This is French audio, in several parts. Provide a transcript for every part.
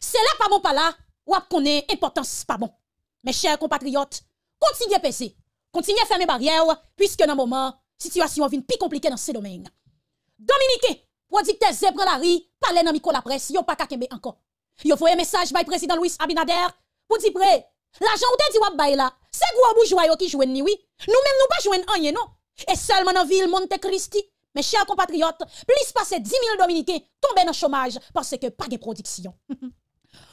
C'est là pas bon pas là, ou à connaît importance pas bon. Mes chers compatriotes, continuez à peser, continuez à fermer barrières, puisque dans le moment, la situation vient plus compliquée dans ce domaine. Dominique, producteur Zebra la riz, parlez dans micro la presse, a pas qu'aimer encore. Yon un message le président Louis Abinader pour dire prêt. L'argent ou te dit wap bay là, c'est gros bourgeois qui joue ni oui. Nous même nous pas jouer rien non. Et seulement dans la ville Monte Christi, mes chers compatriotes, plus passer 10 000 Dominicains tombent dans le chômage parce que pas de production.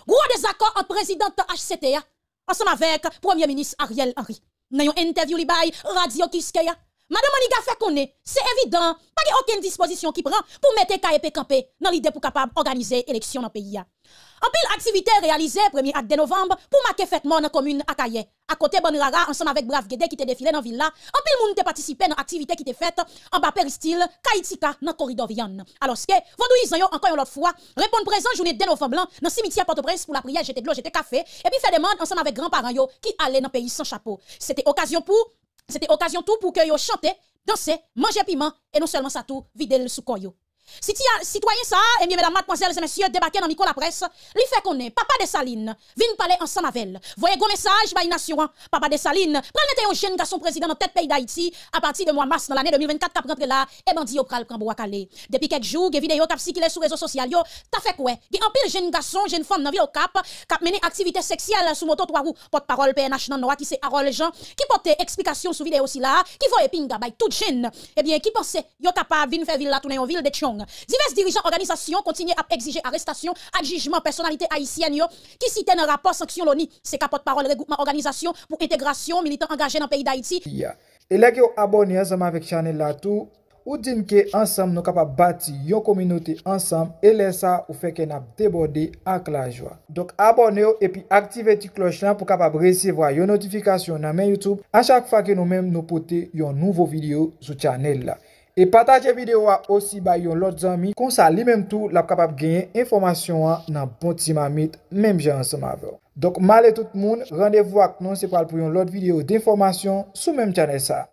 Gros désaccord entre président HCTA, ensemble avec Premier ministre Ariel Henry. Dans une interview, li radio Kiskeya, Madame Maniga fait qu'on est, c'est évident, pas aucune disposition qui prend pour mettre KEP dans l'idée pour capable organiser élection dans le pays. En pile activité réalisée 1er acte de novembre pour marquer fête mort dans la commune Akaye. À côté Bonrara, ensemble avec Brave Guédé qui te défilé dans la ville en pile monde qui participé dans l'activité qui était faite en bas style Kaitika, dans le corridor Vianne. Alors ce que, vendredi, encore une autre fois, répondre présent journée de novembre dans le cimetière Port-au-Prince pour la prière, j'étais de l'eau, j'étais café, et puis faire des demandes ensemble avec grands-parents qui allaient dans le pays sans chapeau. C'était occasion pour c'était occasion tout pour que yo chanter, danser, manger piment et non seulement ça tout vide le soukoyo. Si tu as citoyen ça, eh bien, mesdames, mademoiselles et messieurs, débarquez dans micro la presse, lui fait qu'on est. Papa Saline, viens parler ensemble avec elle. Voyez gros message, by bah, Nation, hein. Papa Saline, prenez un jeune garçon président dans tête pays d'Haïti à partir de mois mars dans l'année 2024 qui rentre là, et eh bandit au pral prend bois calé. Depuis quelques jours, des vidéos qui sont sur les réseaux sociaux, yo, t'as fait quoi? a un pile jeune garçon, jeune femme dans vie au cap, qui mené activité sexuelle sous moto trois roues, porte-parole PNH dans noir qui c'est Harold Jean, qui porte explication sous vidéo aussi là, qui pinga by toute jeune. Eh bien, qui pensait yo capable venir faire ville là, tourner en ville de Chong. Divers dirijan organizasyon kontinye ap egzije arestasyon ak jijman personalite aisyen yo Ki siten an rapor sanksyon loni se kapot parol regupman organizasyon pou integrasyon militant angaje nan peyi da iti Ya, e lè ki yo abonye anseman vek chanel la tou Ou din ke anseman nou kapap bati yon kominote anseman E lè sa ou feke nap debode ak la jwa Dok abonye yo epi aktive ti kloch lan pou kapap resevo a yon notifikasyon nan men YouTube A chak fa ke nou men nou pote yon nouvo video sou chanel la E pataje videwa osi ba yon lot zanmi konsa li menm tou la kapap genye informasyon an nan bonti ma mit menm jen an seman ve. Dok male tout moun, randevo ak non sepal pou yon lot videyo de informasyon sou menm chanese sa.